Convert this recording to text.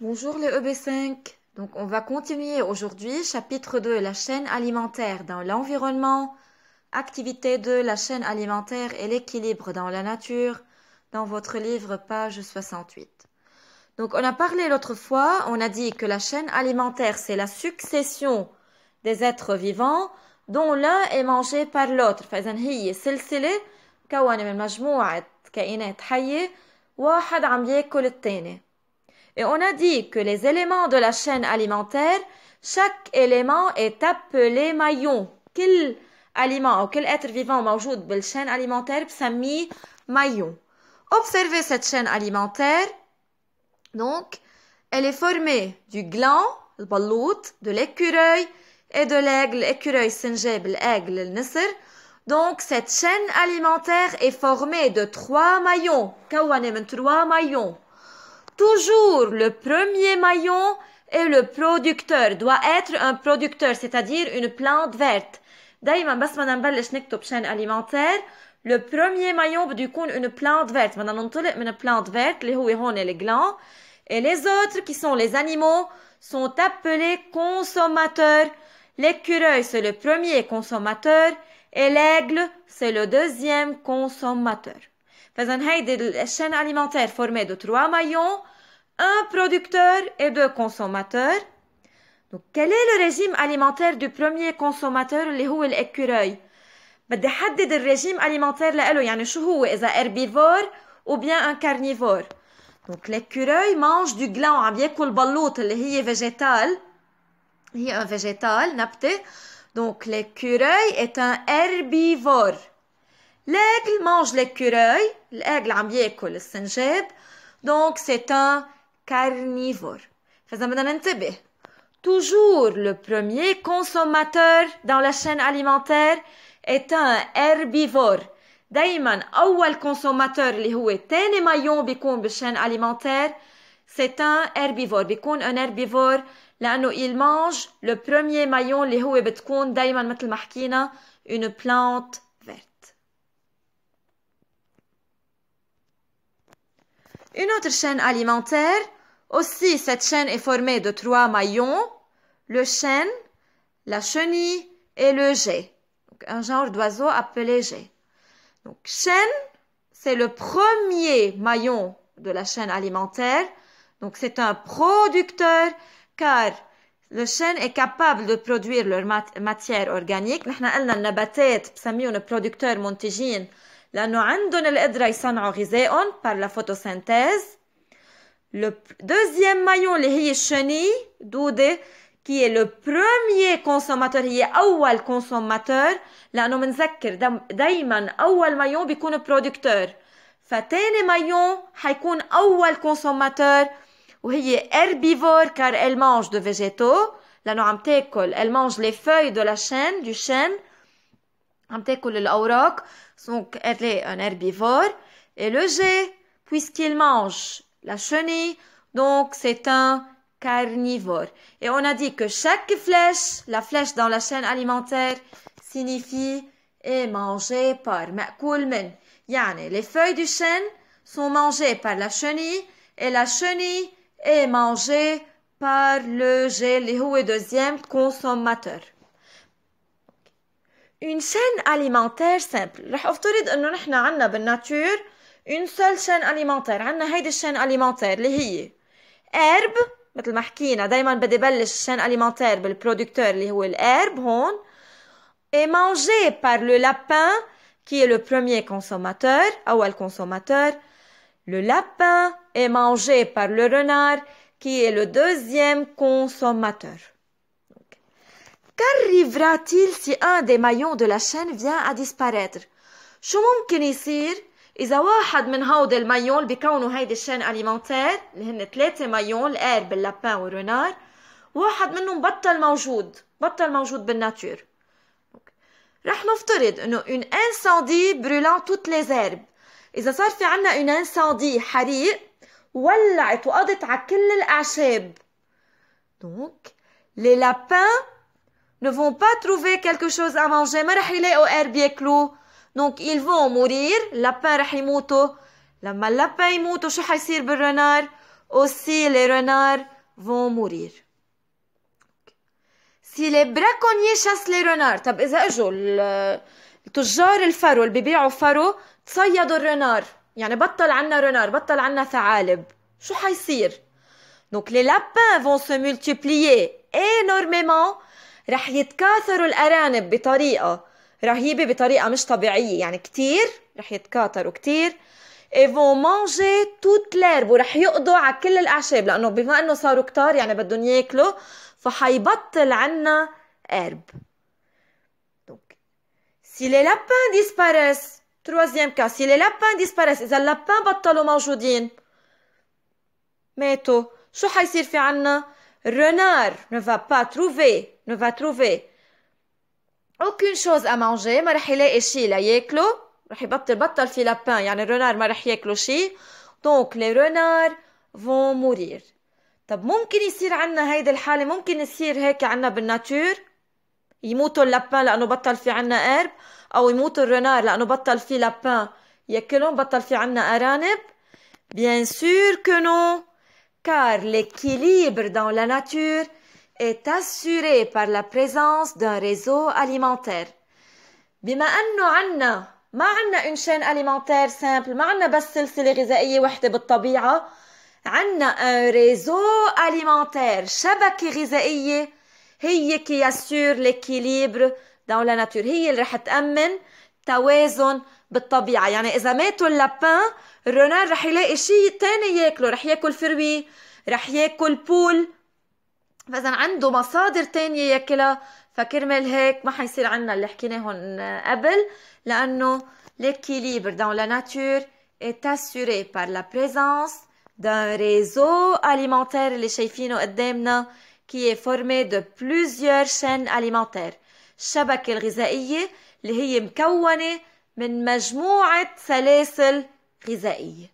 Bonjour les EB5. Donc on va continuer aujourd'hui chapitre 2 la chaîne alimentaire dans l'environnement, activité 2 la chaîne alimentaire et l'équilibre dans la nature dans votre livre page 68. Donc on a parlé l'autre fois, on a dit que la chaîne alimentaire c'est la succession des êtres vivants dont l'un est mangé par l'autre. Et on a dit que les éléments de la chaîne alimentaire, chaque élément est appelé maillon. Quel aliment ou quel être vivant la chaîne alimentaire بسميه maillon. Observez cette chaîne alimentaire. Donc, elle est formée du gland, le balout, de l'écureuil et de l'aigle, l'écureuil, singe, l'aigle, le Donc, cette chaîne alimentaire est formée de trois maillons. Kawane trois maillons. Toujours le premier maillon est le producteur, doit être un producteur, c'est-à-dire une plante verte. دايما بس de نبلش نكتب le premier premier maillon مايون une plante verte. بلانت فيرت بدنا une plante verte, les اللي et les glands. et les autres qui sont les animaux sont appelés consommateurs l'écureuil c'est le premier consommateur et l'aigle c'est le deuxième consommateur la chaîne alimentaire formée de trois maillons, un producteur et deux consommateurs. Donc, quel est le régime alimentaire du premier consommateur اللي هو l'écureuil بدي le bah, régime alimentaire لإله يعني شو هو إذا herbivore ou bien un carnivore Donc l'écureuil mange du gland عم ياكل qui اللي هي végétale هي un végétal نبتة Donc l'écureuil est un herbivore L'aigle mange l'écureuil, l'aigle عم le singe, donc c'est un carnivore. فإذا toujours le premier consommateur dans la chaîne alimentaire est un herbivore. دايما le consommateur li هو تاني dans la chaîne alimentaire c'est un herbivore بيكون un herbivore لأنه il mange le premier maillon qui هو بتكون daiman une plante une autre chaîne alimentaire. Aussi, cette chaîne est formée de trois maillons, le chêne, la chenille et le jet. un genre d'oiseau appelé jet. Donc, chêne, c'est le premier maillon de la chaîne alimentaire. Donc, c'est un producteur car le chêne est capable de produire leur matière organique. La no. Donnell Edrissan a réalisé par la photosynthèse. Le deuxième maillon, le hie cheni doudé, qui est le premier consommateur, qui est l'aual consommateur. La no menzakir daiman aual maillon, bicoune producteur. Faten maillon, hay coune aual consommateur, ou hie herbivore car elle mange de végétaux. La no amtekol, elle mange les feuilles de la chène du chen donc elle est un herbivore et le G puisqu'il mange la chenille donc c'est un carnivore et on a dit que chaque flèche la flèche dans la chaîne alimentaire signifie est mangée par مأكول من يعني les feuilles du chêne sont mangées par la chenille et la chenille est mangée par le G le deuxième consommateur une chaîne alimentaire simple la افترض انه dans la nature une seule chaîne alimentaire a هيدي chaîne alimentaire اللي هي herb مثل ما حكينا دايما بدي la chaîne alimentaire بالبرودكتور اللي هو الherb هون et mangé par le lapin qui est le premier consommateur ou le consommateur le lapin est mangé par le renard qui est le deuxième consommateur Qu'arrivera-t-il si un des maillons de la chaîne vient à disparaître شو ممكن يصير إذا واحد من هود المايون اللي بيكونوا هيدي الشين أليمونتير اللي هن ثلاثة مايون القير باللابان والرنار واحد منهم بطل موجود بطل موجود بالناتور رح نفترض انه اون انساندي برولان توت لي زيرب اذا صار في عنا اون انساندي حريق ولعت وقضت على كل الاعشاب دونك لي لابان ne vont pas trouver quelque chose à manger. Ils sont au herbier clou. Donc ils vont mourir. Les lapins vont mourir. Les lapins vont mourir. Aussi les renards vont mourir. Si les braconniers chassent les renards, tu les gens le faro, le ils ont le faro. Ils ont fait le faro. Ils ont fait le faro. Ils ont fait le Ils ont Donc les lapins vont se multiplier énormément. رح يتكاثروا الأرانب بطريقة رهيبة بطريقة مش طبيعية يعني كتير رح يتكاثروا كتير ايفون مانجي توت ليرب ورح يقضوا على كل الأعشاب لأنه بما أنه صاروا كتار يعني بدهم ياكلوا فحيبطل عنا ارب سي لي لابان lapins تروازيام كا سي لي لابان lapins إذا اللابان بطلوا موجودين ماتوا شو حيصير في عنا؟ Renard ne va pas trouver, ne va trouver. aucune chose à manger ما رح يلاقي شي لياكله رح يبطل بطل في لابان يعني الرنار ما رح ياكلوا شي دونك لي رنار فون مورير طب ممكن يصير عندنا هيدي الحالة ممكن يصير هيك عندنا بالناتور يموتوا اللابان لأنه بطل في عنا أرب أو يموتوا الرنار لأنه بطل في لابان ياكلهم بطل في عنا أرانب بيان سور كو نو car l'équilibre dans la nature est assuré par la présence d'un réseau alimentaire. بما أنه عنا ما عنا une chaîne alimentaire simple ما عنا بس سلسلة غذائية وحدة بالطبيعة عنا un réseau alimentaire une chaîne هي qui assure l'équilibre dans la nature هي اللي رح توازن بالطبيعة يعني إذا ماتوا اللابان الرونال رح يلاقي شيء تاني ياكله رح ياكل فروي رح ياكل بول فإذا عنده مصادر تانية ياكلها فكرمال هيك ما حيصير عنا اللي حكيناهم قبل لأنه l'équilibre دون لا ناتور est assuré par la présence d'un réseau alimentaire اللي شايفينه قدامنا qui est formé de plusieurs chaînes alimentaires الشبكة الغذائية اللي هي مكونة من مجموعة سلاسل غذائية